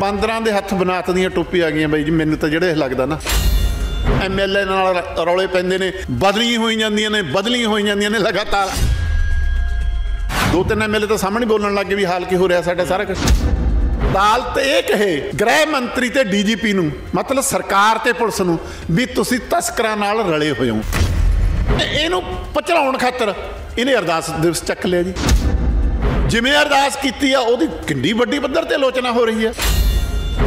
ਬਾਂਦਰਾਂ ਦੇ ਹੱਥ ਬਣਾਤ ਦੀਆਂ ਟੋਪੀ ਆ ਗਈਆਂ ਬਾਈ ਜੀ ਮੈਨੂੰ ਤਾਂ ਜਿਹੜੇ ਲੱਗਦਾ ਨਾ ਐਮਐਲਏ ਨਾਲ ਰੌਲੇ ਪੈਂਦੇ ਨੇ ਬਦਲੀਆਂ ਹੋਈ ਜਾਂਦੀਆਂ ਨੇ ਬਦਲੀਆਂ ਹੋਈ ਜਾਂਦੀਆਂ ਨੇ ਲਗਾਤਾਰ ਦੋ ਤਿੰਨ ਐਮਐਲਏ ਤਾਂ ਸਾਹਮਣੇ ਬੋਲਣ ਲੱਗੇ ਵੀ ਹਾਲ ਕੀ ਹੋ ਰਿਹਾ ਸਾਡਾ ਸਾਰਾ ਕੁਝ ਤੇ ਇਹ ਕਹੇ ਗ੍ਰਹਿ ਮੰਤਰੀ ਤੇ ਡੀਜੀਪੀ ਨੂੰ ਮਤਲਬ ਸਰਕਾਰ ਤੇ ਪੁਲਿਸ ਨੂੰ ਵੀ ਤੁਸੀਂ ਤਸਕਰਾਂ ਨਾਲ ਰਲੇ ਹੋਏ ਹੋ ਇਹਨੂੰ ਪਚਲਾਉਣ ਖਾਤਰ ਇਹਨੇ ਅਰਦਾਸ ਦਿਵਸ ਚੱਕ ਲਿਆ ਜੀ ਜਿਵੇਂ ਅਰਦਾਸ ਕੀਤੀ ਆ ਉਹਦੀ ਕਿੰਨੀ ਵੱਡੀ ਪੱਧਰ ਤੇ ਆਲੋਚਨਾ ਹੋ ਰਹੀ ਹੈ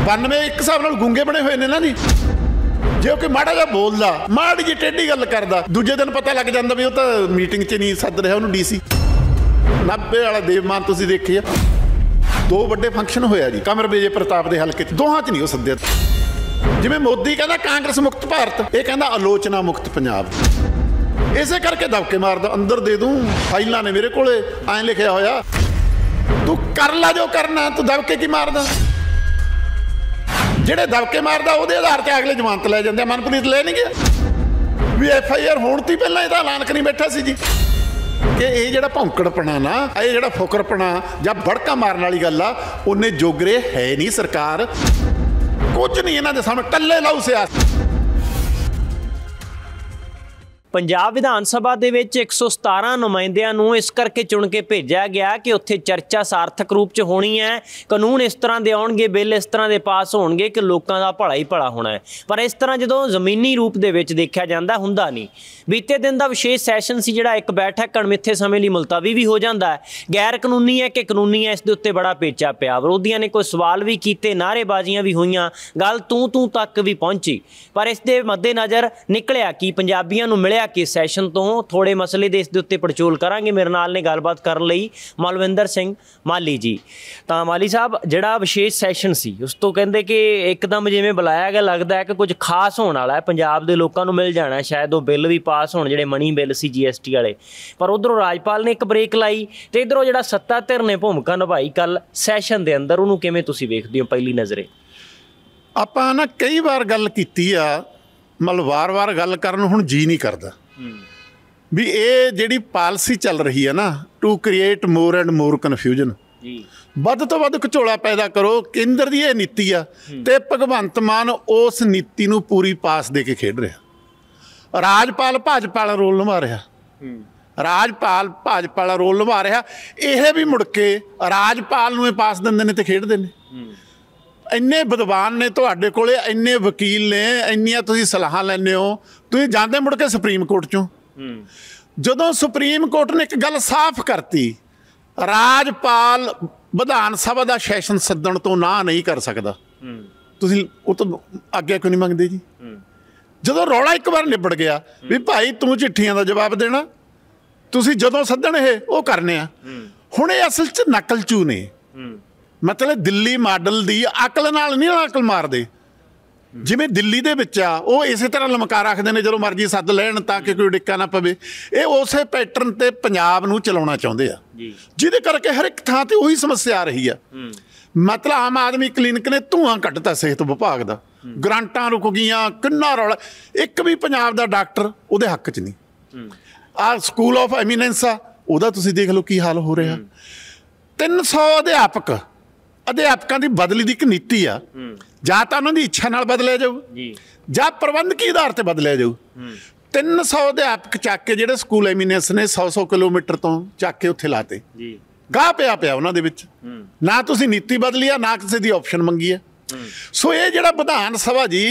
92 ਇੱਕ ਹਿਸਾਬ ਨਾਲ ਗੁੰਗੇ ਬਣੇ ਹੋਏ ਨੇ ਨਾ ਜੀ ਜੇ ਉਹ ਕੋਈ ਮਾੜਾ ਜਿਹਾ ਬੋਲਦਾ ਮਾੜੀ ਜਿਹੀ ਟੇਢੀ ਗੱਲ ਕਰਦਾ ਦੂਜੇ ਦਿਨ ਪਤਾ ਲੱਗ ਜਾਂਦਾ ਵੀ ਉਹ ਤਾਂ ਮੀਟਿੰਗ 'ਚ ਨਹੀਂ ਸੱਦ ਰਿਹਾ ਉਹਨੂੰ ਡੀਸੀ 90 ਵਾਲਾ ਦੇਵਮਾਨ ਤੁਸੀਂ ਦੇਖਿਆ ਦੋ ਵੱਡੇ ਫੰਕਸ਼ਨ ਹੋਇਆ ਜੀ ਕਮਰ ਬੇਜੇ ਪ੍ਰਤਾਪ ਦੇ ਹਲਕੇ 'ਚ ਦੋਹਾਂ 'ਚ ਨਹੀਂ ਉਹ ਸੱਦਿਆ ਜਿਵੇਂ ਮੋਦੀ ਕਹਿੰਦਾ ਕਾਂਗਰਸ ਮੁਕਤ ਭਾਰਤ ਇਹ ਕਹਿੰਦਾ ਆਲੋਚਨਾ ਮੁਕਤ ਪੰਜਾਬ ਇਸੇ ਕਰਕੇ ਦਬਕੇ ਮਾਰਦਾ ਅੰਦਰ ਦੇ ਦੂੰ ਫਾਈਲਾਂ ਨੇ ਮੇਰੇ ਕੋਲੇ ਐਂ ਲਿਖਿਆ ਹੋਇਆ ਤੂੰ ਕਰ ਲੈ ਜੋ ਕਰਨਾ ਤੂੰ ਦਬਕੇ ਕੀ ਮਾਰਦਾ ਜਿਹੜੇ ਦਬਕੇ ਮਾਰਦਾ ਉਹਦੇ ਆਧਾਰ ਤੇ ਅਗਲੇ ਜ਼ਮਾਨਤ ਲੈ ਜਾਂਦੇ ਮਨਪ੍ਰੀਤ ਲੈ ਨਹੀਂ ਗਿਆ ਵੀ ਐਫ ਆਈ ਆਰ ਹੋਣ ਤੋਂ ਪਹਿਲਾਂ ਇਹਦਾ ਐਲਾਨ ਕਰੀ ਬੈਠਾ ਸੀ ਜੀ ਕਿ ਇਹ ਜਿਹੜਾ ਭੌਂਕੜਪਣਾ ਨਾ ਇਹ ਜਿਹੜਾ ਫੁਕਰਪਣਾ ਜਾਂ ਭੜਕਾ ਮਾਰਨ ਵਾਲੀ ਗੱਲ ਆ ਉਹਨੇ ਜੋਗਰੇ ਹੈ ਨਹੀਂ ਸਰਕਾਰ ਕੁਝ ਨਹੀਂ ਇਹਨਾਂ ਦੇ ਸਾਹਮਣੇ ਟੱਲੇ ਲਾਉ ਸਿਆਸਤ ਪੰਜਾਬ ਵਿਧਾਨ ਸਭਾ ਦੇ ਵਿੱਚ 117 ਨੁਮਾਇੰਦਿਆਂ ਨੂੰ ਇਸ ਕਰਕੇ ਚੁਣ ਕੇ ਭੇਜਿਆ ਗਿਆ ਕਿ ਉੱਥੇ ਚਰਚਾ ਸਾਰਥਕ ਰੂਪ 'ਚ ਹੋਣੀ ਹੈ ਕਾਨੂੰਨ ਇਸ ਤਰ੍ਹਾਂ ਦੇ ਆਉਣਗੇ ਬਿੱਲ ਇਸ ਤਰ੍ਹਾਂ ਦੇ ਪਾਸ ਹੋਣਗੇ ਕਿ ਲੋਕਾਂ ਦਾ ਭਲਾ ਹੀ ਭਲਾ ਹੋਣਾ ਹੈ ਪਰ ਇਸ ਤਰ੍ਹਾਂ ਜਦੋਂ ਜ਼ਮੀਨੀ ਰੂਪ ਦੇ ਵਿੱਚ ਦੇਖਿਆ ਜਾਂਦਾ ਹੁੰਦਾ ਨਹੀਂ ਬੀਤੇ ਦਿਨ ਦਾ ਵਿਸ਼ੇਸ਼ ਸੈਸ਼ਨ ਸੀ ਜਿਹੜਾ ਇੱਕ ਬੈਠਕ ਮਿੱਥੇ ਸਮੇਂ ਲਈ ਮੁਲਤਵੀ ਵੀ ਹੋ ਜਾਂਦਾ ਹੈ ਗੈਰ ਕਾਨੂੰਨੀ ਹੈ ਕਿ ਕਾਨੂੰਨੀ ਹੈ ਇਸ ਦੇ ਉੱਤੇ ਬੜਾ ਪੇਚਾ ਪਿਆ ਵਿਰੋਧੀਆਂ ਨੇ ਕੋਈ ਸਵਾਲ ਵੀ ਕੀਤੇ ਨਾਰੇਬਾਜ਼ੀਆਂ ਵੀ ਹੋਈਆਂ ਗੱਲ ਤੂੰ ਤੂੰ ਤੱਕ ਵੀ ਪਹੁੰਚੀ ਪਰ ਇਸ ਦੇ ਮੱਦੇਨਜ਼ਰ ਨਿਕਲਿਆ ਕਿ ਪੰਜਾਬੀਆਂ ਨੂੰ ਮਿਲਿਆ ਅਗਲਾ ਕੇ ਸੈਸ਼ਨ ਤੋਂ ਥੋੜੇ ਮਸਲੇ ਦੇ ਇਸ ਦੇ ਉੱਤੇ ਪੜਚੋਲ ਕਰਾਂਗੇ ਮੇਰੇ ਨਾਲ ਨੇ ਗੱਲਬਾਤ ਕਰਨ ਲਈ ਮਲਵਿੰਦਰ ਸਿੰਘ ਮਾਲੀ ਜੀ ਤਾਂ ਮਾਲੀ ਸਾਹਿਬ ਜਿਹੜਾ ਵਿਸ਼ੇਸ਼ ਸੈਸ਼ਨ ਸੀ ਉਸ ਤੋਂ ਕਹਿੰਦੇ ਕਿ ਇੱਕਦਮ ਜਿਵੇਂ ਬੁਲਾਇਆ ਗਿਆ ਲੱਗਦਾ ਹੈ ਕਿ ਕੁਝ ਖਾਸ ਹੋਣ ਵਾਲਾ ਹੈ ਪੰਜਾਬ ਦੇ ਲੋਕਾਂ ਨੂੰ ਮਿਲ ਜਾਣਾ ਸ਼ਾਇਦ ਉਹ ਬਿੱਲ ਵੀ ਪਾਸ ਹੋਣ ਜਿਹੜੇ ਮਨੀ ਬਿੱਲ ਸੀ ਜੀਐਸਟੀ ਵਾਲੇ ਪਰ ਉਧਰੋਂ ਰਾਜਪਾਲ ਨੇ ਇੱਕ ਬ੍ਰੇਕ ਲਾਈ ਤੇ ਇਧਰੋਂ ਜਿਹੜਾ ਸੱਤਾ ਧਿਰ ਨੇ ਭੂਮਿਕਾ ਨਿਭਾਈ ਕੱਲ ਸੈਸ਼ਨ ਦੇ ਅੰਦਰ ਉਹਨੂੰ ਕਿਵੇਂ ਤੁਸੀਂ ਵੇਖਦੇ ਹੋ ਪਹਿਲੀ ਨਜ਼ਰੇ ਆਪਾਂ ਨਾ ਕਈ ਵਾਰ ਗੱਲ ਕੀਤੀ ਆ ਮਤਲਬ ਵਾਰ-ਵਾਰ ਗੱਲ ਕਰਨ ਹੁਣ ਜੀ ਨਹੀਂ ਕਰਦਾ ਵੀ ਇਹ ਜਿਹੜੀ ਪਾਲਿਸੀ ਚੱਲ ਰਹੀ ਹੈ ਨਾ to create more and more confusion ਜੀ ਵੱਧ ਤੋਂ ਵੱਧ ਕਚੋਲਾ ਪੈਦਾ ਕਰੋ ਕੇਂਦਰ ਦੀ ਇਹ ਨੀਤੀ ਆ ਤੇ ਭਗਵੰਤ ਮਾਨ ਉਸ ਨੀਤੀ ਨੂੰ ਪੂਰੀ ਪਾਸ ਦੇ ਕੇ ਖੇਡ ਰਿਹਾ ਰਾਜਪਾਲ ਭਾਜਪਾ ਦਾ ਰੋਲ ਨਿਭਾ ਰਿਹਾ ਰਾਜਪਾਲ ਭਾਜਪਾ ਦਾ ਰੋਲ ਨਿਭਾ ਰਿਹਾ ਇਹ ਵੀ ਮੁੜ ਕੇ ਰਾਜਪਾਲ ਨੂੰ ਇਹ ਪਾਸ ਦਿੰਦੇ ਨੇ ਤੇ ਖੇਡਦੇ ਨੇ ਇੰਨੇ ਵਿਦਵਾਨ ਨੇ ਤੁਹਾਡੇ ਕੋਲੇ ਇੰਨੇ ਵਕੀਲ ਨੇ ਇੰਨੀਆਂ ਤੁਸੀਂ ਸਲਾਹਾਂ ਲੈਨੇ ਹੋ ਤੁਸੀਂ ਜਾਂਦੇ ਮੁੜ ਕੇ ਸੁਪਰੀਮ ਕੋਰਟ ਚੋਂ ਜਦੋਂ ਸੁਪਰੀਮ ਕੋਰਟ ਨੇ ਇੱਕ ਗੱਲ ਸਾਫ਼ ਕਰਤੀ ਰਾਜਪਾਲ ਵਿਧਾਨ ਸਭਾ ਦਾ ਸੈਸ਼ਨ ਸੱਦਣ ਤੋਂ ਨਾ ਨਹੀਂ ਕਰ ਸਕਦਾ ਤੁਸੀਂ ਉਹ ਤੋਂ ਅੱਗੇ ਕਿਉਂ ਨਹੀਂ ਮੰਗਦੇ ਜੀ ਜਦੋਂ ਰੌਲਾ ਇੱਕ ਵਾਰ ਨਿਬੜ ਗਿਆ ਵੀ ਭਾਈ ਤੂੰ ਚਿੱਠੀਆਂ ਦਾ ਜਵਾਬ ਦੇਣਾ ਤੁਸੀਂ ਜਦੋਂ ਸੱਦਣ ਇਹ ਉਹ ਕਰਨੇ ਆ ਹੁਣ ਇਹ ਅਸਲ 'ਚ ਨਕਲਚੂ ਨੇ ਮਤਲਬ ਦਿੱਲੀ ਮਾਡਲ ਦੀ ਅਕਲ ਨਾਲ ਨਹੀਂ ਅਕਲ ਮਾਰਦੇ ਜਿਵੇਂ ਦਿੱਲੀ ਦੇ ਵਿੱਚ ਆ ਉਹ ਇਸੇ ਤਰ੍ਹਾਂ ਲਮਕਾ ਰੱਖਦੇ ਨੇ ਜਦੋਂ ਮਰਜ਼ੀ ਸੱਦ ਲੈਣ ਤਾਂ ਕਿ ਕੋਈ ਡਿੱਕਾ ਨਾ ਪਵੇ ਇਹ ਉਸੇ ਪੈਟਰਨ ਤੇ ਪੰਜਾਬ ਨੂੰ ਚਲਾਉਣਾ ਚਾਹੁੰਦੇ ਆ ਜਿਹਦੇ ਕਰਕੇ ਹਰ ਇੱਕ ਥਾਂ ਤੇ ਉਹੀ ਸਮੱਸਿਆ ਆ ਰਹੀ ਆ ਮਤਲਬ ਆਮ ਆਦਮੀ ਕਲੀਨਿਕ ਨੇ ਧੂਆਂ ਕੱਢਤਾ ਸਿਹਤ ਵਿਭਾਗ ਦਾ ਗਰੰਟਾਂ ਰੁਕ ਗਈਆਂ ਕਿੰਨਾ ਰੌਲਾ ਇੱਕ ਵੀ ਪੰਜਾਬ ਦਾ ਡਾਕਟਰ ਉਹਦੇ ਹੱਕ 'ਚ ਨਹੀਂ ਆ ਸਕੂਲ ਆਫ ਐਮੀਨੈਂਸ ਆ ਉਹਦਾ ਤੁਸੀਂ ਦੇਖ ਲਓ ਕੀ ਹਾਲ ਹੋ ਰਿਹਾ 300 ਅਧਿਆਪਕ ਅਧਿਆਪਕਾਂ ਦੀ ਬਦਲੀ ਦੀ ਇੱਕ ਨੀਤੀ ਆ ਜਾਂ ਤਾਂ ਉਹਨਾਂ ਦੀ ਇੱਛਾ ਨਾਲ ਬਦਲਿਆ ਜਾਊ ਜੀ ਜਾਂ ਪ੍ਰਬੰਧਕੀ ਆਧਾਰ ਤੇ ਬਦਲਿਆ ਜਾਊ 300 ਅਧਿਆਪਕ ਚੱਕ ਕੇ ਜਿਹੜੇ ਸਕੂਲ ਐਮੀਨੈਂਸ ਨੇ 100-100 ਕਿਲੋਮੀਟਰ ਤੋਂ ਚੱਕ ਕੇ ਉੱਥੇ ਲਾਤੇ ਜੀ ਗਾਹ ਪਿਆ ਪਿਆ ਉਹਨਾਂ ਦੇ ਵਿੱਚ ਨਾ ਤੁਸੀਂ ਨੀਤੀ ਬਦਲੀ ਆ ਨਾ ਕਿਸੇ ਦੀ ਆਪਸ਼ਨ ਮੰਗੀ ਆ ਸੋ ਇਹ ਜਿਹੜਾ ਵਿਧਾਨ ਸਭਾ ਜੀ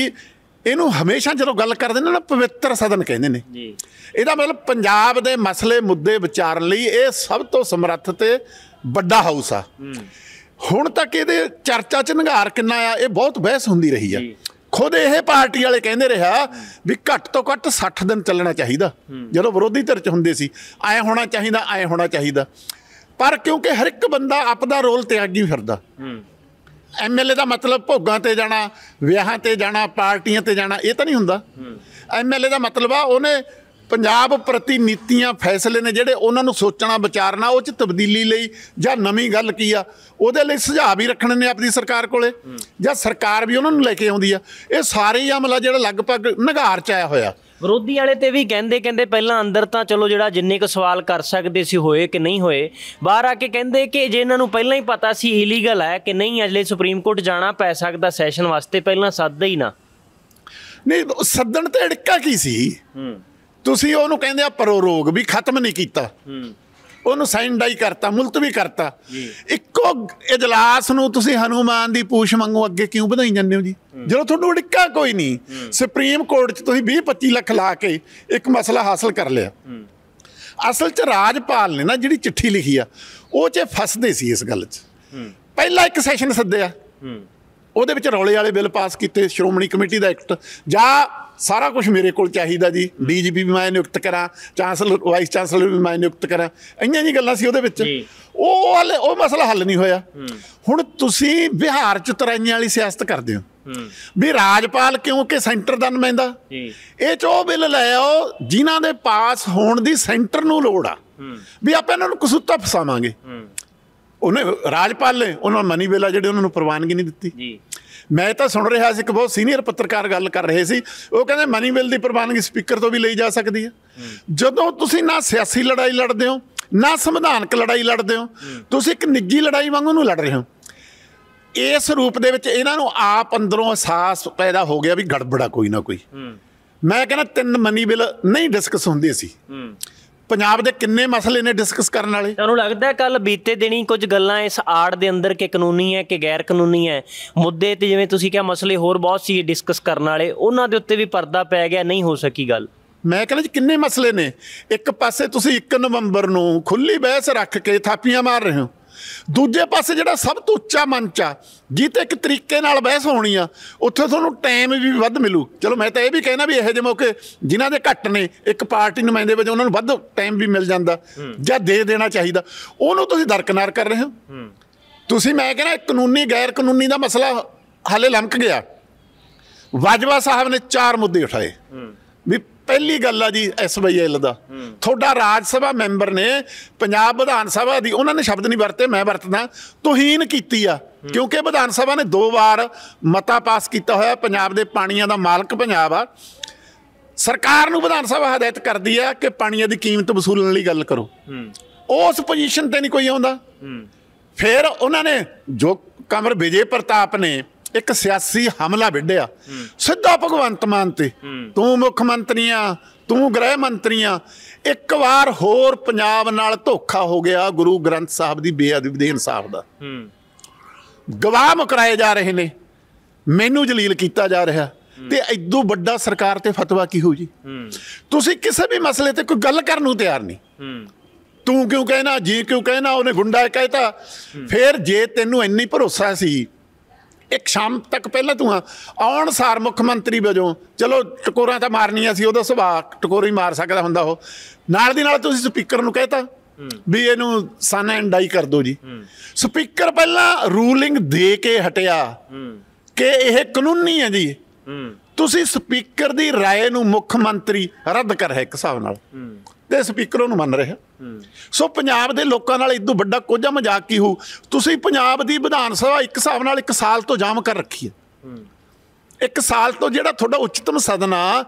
ਇਹਨੂੰ ਹਮੇਸ਼ਾ ਜਦੋਂ ਗੱਲ ਕਰਦੇ ਨੇ ਨਾ ਪਵਿੱਤਰ ਸਦਨ ਕਹਿੰਦੇ ਨੇ ਜੀ ਇਹਦਾ ਮਤਲਬ ਪੰਜਾਬ ਦੇ ਮਸਲੇ ਮੁੱਦੇ ਵਿਚਾਰਨ ਲਈ ਇਹ ਸਭ ਤੋਂ ਸਮਰੱਥ ਤੇ ਵੱਡਾ ਹਾਊਸ ਆ ਹੂੰ ਹੁਣ ਤੱਕ ਇਹਦੇ ਚਰਚਾ ਚ ਨਿਹਾਰ ਕਿੰਨਾ ਆ ਇਹ ਬਹੁਤ ਬਹਿਸ ਹੁੰਦੀ ਰਹੀ ਆ ਖੁਦ ਇਹ ਪਾਰਟੀ ਵਾਲੇ ਕਹਿੰਦੇ ਰਿਹਾ ਵੀ ਘੱਟ ਤੋਂ ਘੱਟ 60 ਦਿਨ ਚੱਲਣਾ ਚਾਹੀਦਾ ਜਦੋਂ ਵਿਰੋਧੀ ਧਿਰ ਚ ਹੁੰਦੇ ਸੀ ਐ ਹੋਣਾ ਚਾਹੀਦਾ ਐ ਹੋਣਾ ਚਾਹੀਦਾ ਪਰ ਕਿਉਂਕਿ ਹਰ ਇੱਕ ਬੰਦਾ ਆਪਦਾ ਰੋਲ ਤਿਆਗੀ ਫਿਰਦਾ ਐਮਐਲਏ ਦਾ ਮਤਲਬ ਭੋਗਾਂ ਤੇ ਜਾਣਾ ਵਿਆਹਾਂ ਤੇ ਜਾਣਾ ਪਾਰਟੀਆਂ ਤੇ ਜਾਣਾ ਇਹ ਤਾਂ ਨਹੀਂ ਹੁੰਦਾ ਐਮਐਲਏ ਦਾ ਮਤਲਬ ਆ ਉਹਨੇ ਪੰਜਾਬ ਪ੍ਰਤੀ ਨੀਤੀਆਂ ਫੈਸਲੇ ਨੇ ਜਿਹੜੇ ਉਹਨਾਂ ਨੂੰ ਸੋਚਣਾ ਵਿਚਾਰਨਾ ਉਹ ਚ ਤਬਦੀਲੀ ਲਈ ਜਾਂ ਨਵੀਂ ਗੱਲ ਕੀ ਆ ਉਹਦੇ ਲਈ ਸੁਝਾਅ ਵੀ ਰੱਖਣੇ ਨੇ ਆਪਣੀ ਸਰਕਾਰ ਕੋਲੇ ਜਾਂ ਸਰਕਾਰ ਵੀ ਉਹਨਾਂ ਨੂੰ ਲੈ ਕੇ ਆਉਂਦੀ ਆ ਇਹ ਸਾਰੇ ਅਮਲਾ ਜਿਹੜਾ ਲਗਭਗ ਨਿਗਾਰ ਚ ਆਇਆ ਹੋਇਆ ਵਿਰੋਧੀ ਵਾਲੇ ਤੇ ਵੀ ਕਹਿੰਦੇ ਕਹਿੰਦੇ ਪਹਿਲਾਂ ਅੰਦਰ ਤਾਂ ਚਲੋ ਜਿਹੜਾ ਜਿੰਨੇ ਕੁ ਸਵਾਲ ਕਰ ਸਕਦੇ ਸੀ ਹੋਏ ਕਿ ਨਹੀਂ ਹੋਏ ਬਾਹਰ ਆ ਕੇ ਕਹਿੰਦੇ ਕਿ ਜੇ ਇਹਨਾਂ ਨੂੰ ਪਹਿਲਾਂ ਹੀ ਪਤਾ ਸੀ ਇਲੀਗਲ ਹੈ ਕਿ ਨਹੀਂ ਅਜਲੇ ਸੁਪਰੀਮ ਕੋਰਟ ਜਾਣਾ ਪੈ ਸਕਦਾ ਸੈਸ਼ਨ ਵਾਸਤੇ ਪਹਿਲਾਂ ਸੱਦਾ ਹੀ ਨਾ ਨਹੀਂ ਸੱਦਣ ਤੇ ਅੜਕਾ ਕੀ ਸੀ ਹੂੰ ਤੁਸੀਂ ਉਹਨੂੰ ਕਹਿੰਦੇ ਆ ਪ੍ਰੋਰੋਗ ਵੀ ਖਤਮ ਨਹੀਂ ਕੀਤਾ ਉਹਨੂੰ ਡਾਈ ਕਰਤਾ ਮੁਲਤਵੀ ਕਰਤਾ ਇੱਕੋ ਇਜਲਾਸ ਨੂੰ ਤੁਸੀਂ ਹਨੂਮਾਨ ਦੀ ਪੂਛ ਮੰਗੋ ਅੱਗੇ ਕਿਉਂ ਵਧਾਈ ਜਾਂਦੇ ਹੋ ਜੀ ਜਦੋਂ ਤੁਹਾਨੂੰ ਅੜਿੱਕਾ ਕੋਈ ਨਹੀਂ ਸੁਪਰੀਮ ਕੋਰਟ 'ਚ ਤੁਸੀਂ 20 25 ਲੱਖ ਲਾ ਕੇ ਇੱਕ ਮਸਲਾ ਹਾਸਲ ਕਰ ਲਿਆ ਅਸਲ 'ਚ ਰਾਜਪਾਲ ਨੇ ਨਾ ਜਿਹੜੀ ਚਿੱਠੀ ਲਿਖੀ ਆ ਉਹ 'ਚ ਫਸਦੇ ਸੀ ਇਸ ਗੱਲ 'ਚ ਪਹਿਲਾ ਇੱਕ ਸੈਸ਼ਨ ਸੱਦਿਆ ਉਹਦੇ ਵਿੱਚ ਰੌਲੇ ਵਾਲੇ ਬਿੱਲ ਪਾਸ ਕੀਤੇ ਸ਼੍ਰੋਮਣੀ ਕਮੇਟੀ ਦਾ ਐਕਟ ਜਾਂ ਸਾਰਾ ਕੁਝ ਮੇਰੇ ਕੋਲ ਚਾਹੀਦਾ ਜੀ ਡੀਜੀਪੀ ਵੀ ਮੈਂ ਨਿਯੁਕਤ ਕਰਾਂ ਚਾਂਸਲਰ ਵਾਈਸ ਚਾਂਸਲਰ ਵੀ ਮੈਂ ਨਿਯੁਕਤ ਕਰਾਂ ਇੰਨੀਆਂ ਜੀ ਗੱਲਾਂ ਸੀ ਉਹਦੇ ਵਿੱਚ ਉਹ ਉਹ ਮਸਲਾ ਹੱਲ ਨਹੀਂ ਹੋਇਆ ਹੁਣ ਤੁਸੀਂ ਬਿਹਾਰ ਚ ਤਰਾਈਆਂ ਵਾਲੀ ਸਿਆਸਤ ਕਰਦੇ ਹੋ ਵੀ ਰਾਜਪਾਲ ਕਿਉਂਕਿ ਸੈਂਟਰ ਦਾ ਜੀ ਇਹ ਚੋ ਬਿੱਲ ਲੈ ਆਓ ਜਿਨ੍ਹਾਂ ਦੇ ਪਾਸ ਹੋਣ ਦੀ ਸੈਂਟਰ ਨੂੰ ਲੋੜ ਆ ਵੀ ਆਪਾਂ ਇਹਨਾਂ ਨੂੰ ਕਸੂਤਾ ਫਸਾਵਾਂਗੇ ਉਹਨੇ ਰਾਜਪਾਲ ਨੇ ਉਹਨਾਂ ਮਨੀ ਬੇਲਾ ਜਿਹੜੇ ਉਹਨਾਂ ਨੂੰ ਪ੍ਰਵਾਨਗੀ ਨਹੀਂ ਦਿੱਤੀ ਜੀ ਮੈਂ ਤਾਂ ਸੁਣ ਰਿਹਾ ਸੀ ਇੱਕ ਬਹੁਤ ਸੀਨੀਅਰ ਪੱਤਰਕਾਰ ਗੱਲ ਕਰ ਰਹੇ ਸੀ ਉਹ ਕਹਿੰਦੇ ਮਨੀ ਬਿੱਲ ਦੀ ਪ੍ਰਵਾਨਗੀ ਸਪੀਕਰ ਤੋਂ ਵੀ ਲਈ ਜਾ ਸਕਦੀ ਹੈ ਜਦੋਂ ਤੁਸੀਂ ਨਾ ਸਿਆਸੀ ਲੜਾਈ ਲੜਦੇ ਹੋ ਨਾ ਸੰਵਿਧਾਨਕ ਲੜਾਈ ਲੜਦੇ ਹੋ ਤੁਸੀਂ ਇੱਕ ਨਿੱਜੀ ਲੜਾਈ ਵਾਂਗ ਉਹਨੂੰ ਲੜ ਰਹੇ ਹੋ ਇਸ ਰੂਪ ਦੇ ਵਿੱਚ ਇਹਨਾਂ ਨੂੰ ਆਪ ਅੰਦਰੋਂ ਅਹਿਸਾਸ ਪੈਦਾ ਹੋ ਗਿਆ ਵੀ ਗੜਬੜਾ ਕੋਈ ਨਾ ਕੋਈ ਮੈਂ ਕਹਿੰਦਾ ਤਿੰਨ ਮਨੀ ਬਿਲ ਨਹੀਂ ਡਿਸਕਸ ਹੁੰਦੇ ਸੀ ਪੰਜਾਬ ਦੇ ਕਿੰਨੇ ਮਸਲੇ ਨੇ ਡਿਸਕਸ ਕਰਨ ਵਾਲੇ ਤੁਹਾਨੂੰ ਲੱਗਦਾ ਕੱਲ ਬੀਤੇ ਦਿਨੀ ਕੁਝ ਗੱਲਾਂ ਇਸ ਆੜ ਦੇ ਅੰਦਰ ਕਿ ਕਾਨੂੰਨੀ ਹੈ ਕਿ ਗੈਰ ਕਾਨੂੰਨੀ ਹੈ ਮੁੱਦੇ ਤੇ ਜਿਵੇਂ ਤੁਸੀਂ ਕਿਹਾ ਮਸਲੇ ਹੋਰ ਬਹੁਤ ਸੀ ਡਿਸਕਸ ਕਰਨ ਵਾਲੇ ਉਹਨਾਂ ਦੇ ਉੱਤੇ ਵੀ ਪਰਦਾ ਪੈ ਗਿਆ ਨਹੀਂ ਹੋ ਸਕੀ ਗੱਲ ਮੈਂ ਕਹਿੰਦਾ ਜੀ ਕਿੰਨੇ ਮਸਲੇ ਨੇ ਇੱਕ ਪਾਸੇ ਤੁਸੀਂ 1 ਨਵੰਬਰ ਨੂੰ ਖੁੱਲੀ ਬਹਿਸ ਰੱਖ ਕੇ ਥਾਪੀਆਂ ਮਾਰ ਰਹੇ ਹੋ ਦੂਜੇ ਪਾਸੇ ਜਿਹੜਾ ਸਭ ਤੋਂ ਉੱਚਾ ਮੰਚ ਆ ਜਿੱਤੇ ਇੱਕ ਤਰੀਕੇ ਨਾਲ ਬਹਿਸ ਹੋਣੀ ਆ ਉੱਥੇ ਤੁਹਾਨੂੰ ਟਾਈਮ ਵੀ ਵੱਧ ਮਿਲੂ ਚਲੋ ਮੈਂ ਤਾਂ ਇਹ ਵੀ ਕਹਿਣਾ ਵੀ ਇਹੋ ਜਿਹੇ ਮੌਕੇ ਜਿਨ੍ਹਾਂ ਦੇ ਘੱਟ ਨੇ ਇੱਕ ਪਾਰਟੀ ਨੁਮਾਇੰਦੇ ਵਜੋਂ ਉਹਨਾਂ ਨੂੰ ਵੱਧ ਟਾਈਮ ਵੀ ਮਿਲ ਜਾਂਦਾ ਜਾਂ ਦੇ ਦੇਣਾ ਚਾਹੀਦਾ ਉਹਨੂੰ ਤੁਸੀਂ ਦਰਕਨਾਰ ਕਰ ਰਹੇ ਹੋ ਤੁਸੀਂ ਮੈਂ ਕਹਿੰਦਾ ਕਾਨੂੰਨੀ ਗੈਰ ਕਾਨੂੰਨੀ ਦਾ ਮਸਲਾ ਹਾਲੇ ਲੰਕ ਗਿਆ ਵਾਜਵਾ ਸਾਹਿਬ ਨੇ ਚਾਰ ਮੁੱਦੇ ਉਠਾਏ ਵੀ ਪਹਿਲੀ ਗੱਲ ਆ ਜੀ ਐਸਬੀਐਲ ਦਾ ਤੁਹਾਡਾ ਰਾਜ ਸਭਾ ਮੈਂਬਰ ਨੇ ਪੰਜਾਬ ਵਿਧਾਨ ਸਭਾ ਦੀ ਉਹਨਾਂ ਨੇ ਸ਼ਬਦ ਨਹੀਂ ਵਰਤੇ ਮੈਂ ਵਰਤਦਾ ਤੋਹੀਨ ਕੀਤੀ ਆ ਕਿਉਂਕਿ ਵਿਧਾਨ ਸਭਾ ਨੇ ਦੋ ਵਾਰ ਮਤਾ ਪਾਸ ਕੀਤਾ ਹੋਇਆ ਪੰਜਾਬ ਦੇ ਪਾਣੀਆਂ ਦਾ ਮਾਲਕ ਪੰਜਾਬ ਆ ਸਰਕਾਰ ਨੂੰ ਵਿਧਾਨ ਸਭਾ ਹਦਾਇਤ ਕਰਦੀ ਆ ਕਿ ਪਾਣੀਆਂ ਦੀ ਕੀਮਤ ਵਸੂਲਣ ਲਈ ਗੱਲ ਕਰੋ ਉਸ ਪੋਜੀਸ਼ਨ ਤੇ ਨਹੀਂ ਕੋਈ ਆਉਂਦਾ ਫਿਰ ਉਹਨਾਂ ਨੇ ਜੋ ਕਮਰ ਵਿਜੇ ਪ੍ਰਤਾਪ ਨੇ ਇੱਕ ਸਿਆਸੀ ਹਮਲਾ ਵਿੱਢਿਆ ਸਿੱਧਾ ਭਗਵੰਤ ਮਾਨ ਤੇ ਤੂੰ ਮੁੱਖ ਮੰਤਰੀਆਂ ਤੂੰ ਗ੍ਰਹਿ ਮੰਤਰੀਆਂ ਇੱਕ ਵਾਰ ਹੋਰ ਪੰਜਾਬ ਨਾਲ ਧੋਖਾ ਹੋ ਗਿਆ ਗੁਰੂ ਗ੍ਰੰਥ ਸਾਹਿਬ ਦੀ ਬੇਅਦਬੀ ਦੇ ਇਨਸਾਫ ਦਾ ਗਵਾਹ ਮੁਕਰਾਏ ਜਾ ਰਹੇ ਨੇ ਮੈਨੂੰ ਜਲੀਲ ਕੀਤਾ ਜਾ ਰਿਹਾ ਤੇ ਐਦੋਂ ਵੱਡਾ ਸਰਕਾਰ ਤੇ ਫਤਵਾ ਕੀ ਹੋ ਜੀ ਤੁਸੀਂ ਕਿਸੇ ਵੀ ਮਸਲੇ ਤੇ ਕੋਈ ਗੱਲ ਕਰਨ ਨੂੰ ਤਿਆਰ ਨਹੀਂ ਤੂੰ ਕਿਉਂ ਕਹਿਣਾ ਜੀ ਕਿਉਂ ਕਹਿਣਾ ਉਹਨੇ ਗੁੰਡਾ ਕਹਿਤਾ ਫਿਰ ਜੇ ਤੈਨੂੰ ਇੰਨੀ ਭਰੋਸਾ ਸੀ ਇੱਕ ਸ਼ਾਮ ਤੱਕ ਪਹਿਲਾਂ ਤੂੰ ਆਉਣ ਸਾਰ ਮੁੱਖ ਮੰਤਰੀ ਵਜੋਂ ਚਲੋ ਟਕੋਰਾਂ ਤਾਂ ਮਾਰਨੀਆਂ ਸੀ ਉਹਦਾ ਸੁਭਾਅ ਟਕੋਰੀ ਮਾਰ ਸਕਦਾ ਹੁੰਦਾ ਉਹ ਨਾਲ ਦੀ ਨਾਲ ਤੁਸੀਂ ਸਪੀਕਰ ਨੂੰ ਕਹਿਤਾ ਵੀ ਇਹਨੂੰ ਸਨ ਐਂਡ ਡਾਈ ਕਰ ਦਿਓ ਜੀ ਸਪੀਕਰ ਪਹਿਲਾਂ ਰੂਲਿੰਗ ਦੇ ਕੇ ਹਟਿਆ ਕਿ ਇਹ ਕਾਨੂੰਨੀ ਹੈ ਜੀ ਤੁਸੀਂ ਸਪੀਕਰ ਦੀ رائے ਨੂੰ ਮੁੱਖ ਮੰਤਰੀ ਰੱਦ ਕਰ ਹੈ ਇੱਕ ਹਿਸਾਬ ਨਾਲ ਦੇ ਸਪੀਕਰ ਨੂੰ ਮੰਨ ਰਿਹਾ ਸੋ ਪੰਜਾਬ ਦੇ ਲੋਕਾਂ ਨਾਲ ਇਦੋਂ ਵੱਡਾ ਕੋਝਾ ਮਜ਼ਾਕ ਕੀ ਹੋ ਤੁਸੀਂ ਪੰਜਾਬ ਦੀ ਵਿਧਾਨ ਸਭਾ ਇੱਕ ਹਿਸਾਬ ਨਾਲ ਇੱਕ ਸਾਲ ਤੋਂ ਜਾਮ ਕਰ ਰੱਖੀ ਹੈ ਇੱਕ ਸਾਲ ਤੋਂ ਜਿਹੜਾ ਤੁਹਾਡਾ ਉੱਚਤਮ ਸਦਨ ਆ